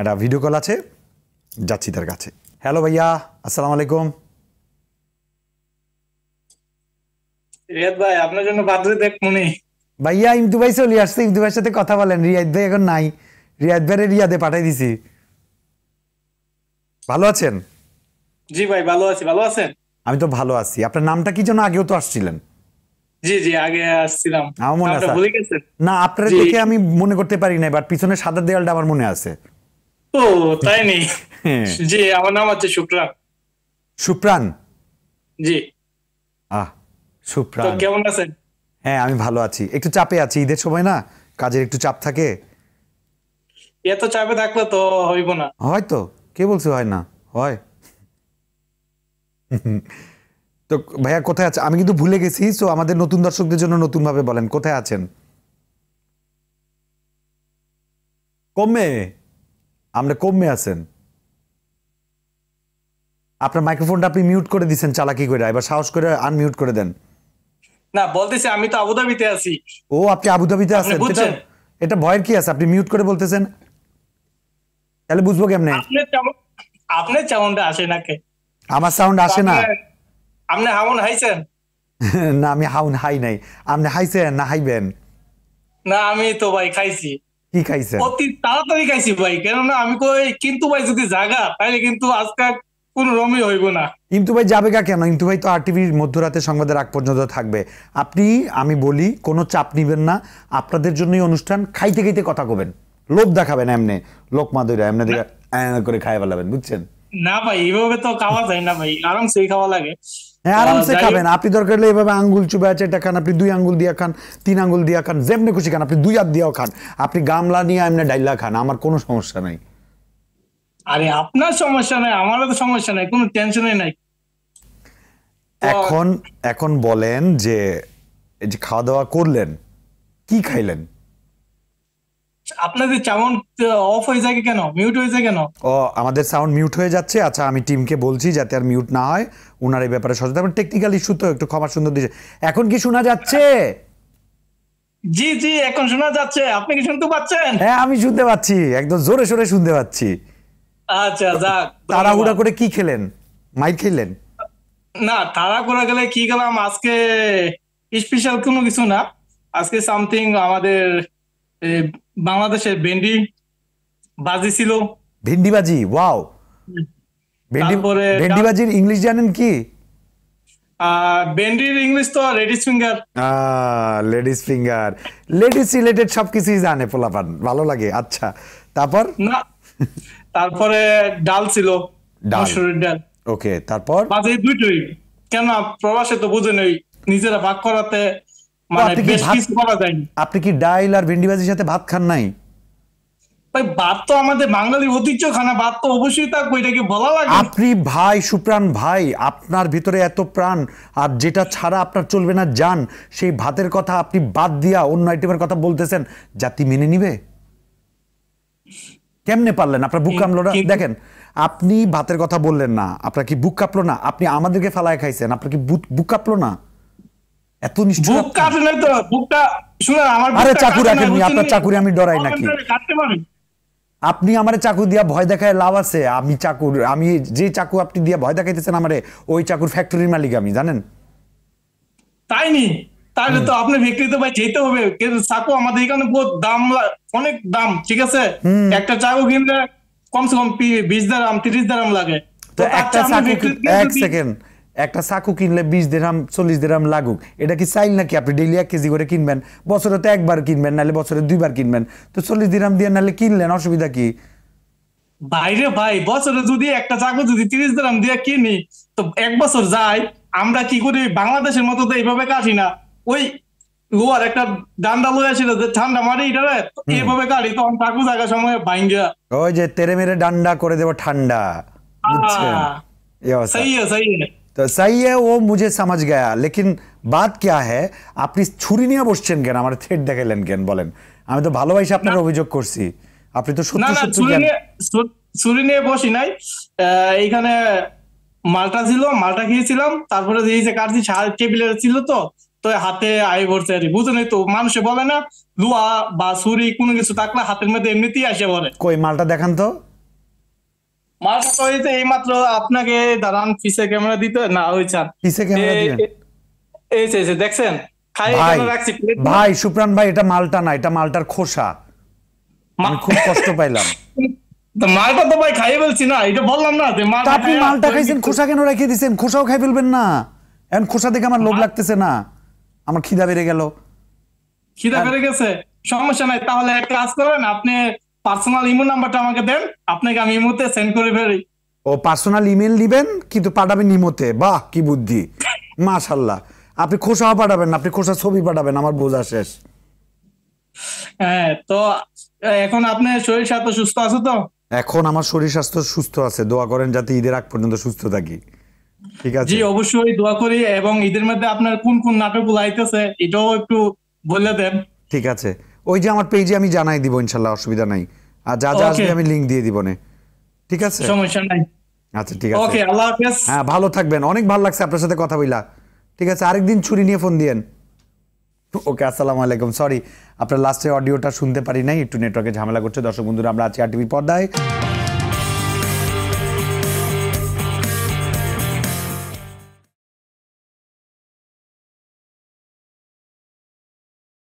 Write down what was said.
একটা video call আছে যাচ্ছি তার কাছে হ্যালো ভাইয়া আসসালাম আলাইকুম রিয়াদ ভাই আপনার জন্য দেখ মনে ভাইয়া ইমতু ভাই চলে আসছে ইমতু ভাইয়ের সাথে কথা বলেন রিয়াদ ভাই এখন নাই রিয়াদ রিয়াদে পাঠাই দিছি ভালো আছেন জি ভাই ভালো আছি ভালো আছেন আমি তো ভালো আছি আপনার নামটা কি যেন আগেও তো আসছিলেন জি জি আগে আসছিলাম আমার মনে আছে না আপনার দেখে আমি মনে করতে পারি না বাট পিছনে সাদা দেয়ালটা আমার মনে আছে ও তাই নেই হ্যাঁ। জি আমার নাম হচ্ছে সুপ্রাণ সুপ্রাণ জি আহ সুপ্রাণ কেমন আছেন হ্যাঁ আমি ভালো আছি একটু চাপে আছি ঈদের সময় না কাজের একটু চাপ থাকে এত চাপে থাকলে তো হইব না কে হয় না হয় তো ভাইয়া কোথায় আছে আমি কিন্তু ভুলে গেছি তো আমাদের নতুন দর্শকদের জন্য নতুন ভাবে বলেন কোথায় আছেন কমে আপনি কমে আছেন আপনার মাইক্রোফোনটা আপনি মিউট করে দিছেন চালাকি করে এবার সাহস করে আনমিউট করে দেন না বলতেছি আমি তো আবুধাবিতে আছি ও আপনি আবুধাবিতে আছেন এটা ভয়ের কি আছে আপনি মিউট করে বলতেছেন তাহলে বুঝবো কেমনে আপনি সাউন্ড আসে না কে আমার সাউন্ড আসে না আপনি হাউন হাইছেন না আমি হাউন হাই নাই আপনি হাইছেন না হাইবেন না আমি তো ভাই খাইছি কি খাইছেন অতি তাড়াতাড়ি খাইছি ভাই কেননা আমি কই কিন্তু ভাই যদি জাগা তাহলে কিন্তু আজকে কোন রমই হইব না কিন্তু ভাই যাবে কা কেন কিন্তু ভাই তো আর টিভির মধ্যরাতে সংবাদের আগ পর্যন্ত থাকবে আপনি আমি বলি কোনো চাপ নেবেন না আপনাদের জন্যই অনুষ্ঠান খাইতে খাইতে কথা কবেন লোভ দেখাবেন এমনে লোকমা দইরা এমনে করে খাইয়ে ফেলাবেন বুঝছেন না ভাই এইভাবে তো খাওয়া যায় না ভাই আরামসে খাওয়া লাগে হ্যাঁ আরামসে খাবেন আপনি দরকার হলে এভাবে আঙ্গুল চুবে আছে এটা খান আপনি দুই আঙ্গুল দিয়া খান তিন আঙ্গুল দিয়া খান যেমনি খুশি খান আপনি দুই হাত দিয়েও খান আপনি গামলা নিয়ে এমনি ডাইলা খান আমার কোনো সমস্যা নাই আরে আপনার সমস্যা নাই আমারও তো সমস্যা নাই কোনো টেনশনই নাই এখন এখন বলেন যে খাওয়া দাওয়া করলেন কি খাইলেন আপনাদের সাউন্ড অফ হয়ে যায় কেন মিউট হয়ে যায় কেন ও আমাদের সাউন্ড মিউট হয়ে যাচ্ছে আচ্ছা আমি টিমকে বলছি যাতে আর মিউট না হয় ওনার এই ব্যাপারে সচেতন তারপর টেকনিক্যাল ইস্যু তো একটু ক্ষমা সুন্দর দিয়েছে এখন কি শোনা যাচ্ছে জি জি এখন শোনা যাচ্ছে আপনি কি শুনতে পাচ্ছেন হ্যাঁ আমি শুনতে পাচ্ছি একদম জোরে সোরে শুনতে পাচ্ছি আচ্ছা যাক তাড়াহুড়া করে কি খেলেন মাইক খেলেন না তাড়াহুড়া গেলে কি গেলাম আজকে স্পেশাল কোনো কিছু না আজকে সামথিং আমাদের বাংলাদেশে ভেন্ডি বাজি ছিল ভেন্ডি বাজি ওয়াও ভেন্ডি বাজির ইংলিশ জানেন কি বেন্ডির ইংলিশ তো ladies finger ladies finger ladies related সবকিছুই জানে পোলাপান ভালো লাগে আচ্ছা তারপর না তারপরে ডাল ছিল মসুরির ডাল ওকে তারপর মাঝে দুটোই কেন প্রবাসে তো বুঝে নেই নিজেরা ভাগ করাতে মানে আপনি কি ডাইল আর ভেন্ডি ভাজির সাথে ভাত খান নাই ভাত তো আমাদের বাঙালির ঐতিহ্য খানা ভাত তো অবশ্যই থাকবো বলা লাগে আপনি ভাই সুপ্রাণ ভাই আপনার ভিতরে এত প্রাণ আর যেটা ছাড়া আপনার চলবে না যান সেই ভাতের কথা আপনি বাদ দিয়া অন্য আইটেমের কথা বলতেছেন জাতি মেনে নিবে কেমনে পারলেন আপনার বুক কামলো না দেখেন আপনি ভাতের কথা বললেন না আপনার কি বুক কাঁপলো না আপনি আমাদেরকে ফেলায় খাইছেন আপনার কি বুক কাঁপলো না এত নিষ্ঠুর আমার চাকু রাখেন আপনার চাকুরি আমি ডরাই নাকি আপনি আমারে চাকু দিয়া ভয় দেখায় লাভ আছে আমি চাকুর আমি যে চাকু আপনি দিয়া ভয় দেখাইতেছেন আমারে ওই চাকুর ফ্যাক্টরির মালিক আমি জানেন তাই নি তাহলে তো আপনি বিক্রি তো ভাই যেতে হবে কিন্তু চাকু আমাদের এখানে বহুত দাম অনেক দাম ঠিক আছে একটা চাকু কিনলে কমসে কম বিশ দাম তিরিশ দাম লাগে তো একটা চাকু এক সেকেন্ড একটা চাকু কিনলে বিশ দেরাম চল্লিশ দেরাম লাগুক এটা কি চাইল নাকি আপনি ডেলি এক কেজি করে কিনবেন বছরে তো একবার কিনবেন নাহলে বছরে দুইবার কিনবেন তো চল্লিশ দিরাম দিয়ে নাহলে কিনলেন অসুবিধা কি বাইরে ভাই বছরে যদি একটা চাকু যদি তিরিশ দেরাম দিয়ে কিনি তো এক বছর যাই আমরা কি করি বাংলাদেশের মতো তো এইভাবে কাটি না ওই লোয়ার একটা ডান্ডা লয়ে ছিল যে ঠান্ডা মারি এটা এইভাবে কাটি তখন চাকু জায়গা সময় ভাঙ্গা ওই যে তেরে মেরে ডান্ডা করে দেবো ঠান্ডা বুঝছেন সেই সেই তো সাই ও वो সমাজ গায়া লেকিন বাদ क्या है আপনি ছুরি নিয়ে বসছেন কেন আমার থ্রেড দেখাইলেন কেন বলেন আমি তো ভালোবাসি আপনার অভিযোগ করছি আপনি তো সত্যি সত্যি ছুরি নিয়ে বসি নাই এইখানে মালটা ছিল মালটা খেয়েছিলাম তারপরে এই যে কাটছি টেবিলে ছিল তো তো হাতে আই ভরছে আর বুঝুন তো মানুষে বলে না লুয়া বা ছুরি কোনো কিছু থাকলে হাতের মধ্যে এমনিতেই আসে বলে কই মালটা দেখান তো আপনাকে দাঁড়ান ক্যামেরা না ওই চান ক্যামেরা এই দেখছেন ভাই সুপ্রাণ ভাই এটা মালটা না এটা মালটার খোসা আমি খুব কষ্ট পাইলাম মালটা তো ভাই খাইয়ে বলছি না এটা বললাম না যে আপনি মালটা খাইছেন খোসা কেন রেখে দিছেন খোসাও খাই ফেলবেন না এখন খোসা দেখে আমার লোভ লাগতেছে না আমার খিদা বেড়ে গেল খিদা বেড়ে গেছে সমস্যা নাই তাহলে এক কাজ করেন আপনি পার্সোনাল ইমেল নাম্বারটা আমাকে দেন আপনাকে আমি ইমোতে সেন্ড করে ফেলি ও পার্সোনাল ইমেল দিবেন কিন্তু পাঠাবেন ইমোতে বাহ কি বুদ্ধি মাশাল্লাহ আপনি খোসা পাঠাবেন আপনি খোসা ছবি পাঠাবেন আমার বোঝা শেষ হ্যাঁ তো এখন আপনি শরীর স্বাস্থ্য সুস্থ আছে তো এখন আমার শরীর স্বাস্থ্য সুস্থ আছে দোয়া করেন যাতে ঈদের আগ পর্যন্ত সুস্থ থাকি ঠিক আছে জি অবশ্যই দোয়া করি এবং ঈদের মধ্যে আপনার কোন কোন নাটকগুলো আইতেছে এটাও একটু বলে দেন ঠিক আছে ওই যে আমার পেজে আমি জানাই দিব ইনশাল্লাহ অসুবিধা নাই আর যা যা আসবে আমি লিংক দিয়ে দিব না ঠিক আছে সমস্যা নাই আচ্ছা ঠিক আছে ওকে আল্লাহ হাফেজ হ্যাঁ ভালো থাকবেন অনেক ভালো লাগছে আপনার সাথে কথা বইলা ঠিক আছে আরেকদিন ছুরি নিয়ে ফোন দিয়েন ওকে আসসালামু আলাইকুম সরি আপনার লাস্টের অডিওটা শুনতে পারি নাই একটু নেটওয়ার্কে ঝামেলা করছে দর্শক বন্ধুরা আমরা আছি আর টিভি পর্দায়